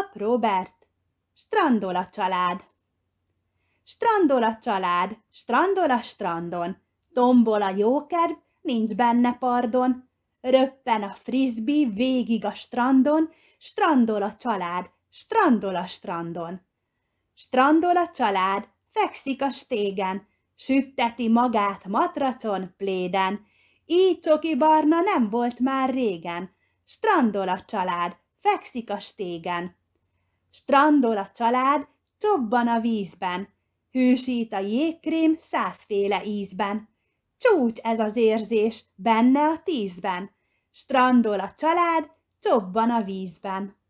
Pap Robert, strandol a család. Strandol a család, strandol a strandon, tombol a jókerv, nincs benne pardon. Röppen a frisbee végig a strandon, strandol a család, strandol a strandon. Strandol a család, fekszik a stégen, sütteti magát matracon, pléden. Így csoki barna nem volt már régen, strandol a család, fekszik a stégen strandol a család, csobban a vízben, hűsít a jégkrém százféle ízben. Csúcs ez az érzés, benne a tízben, strandol a család, csobban a vízben.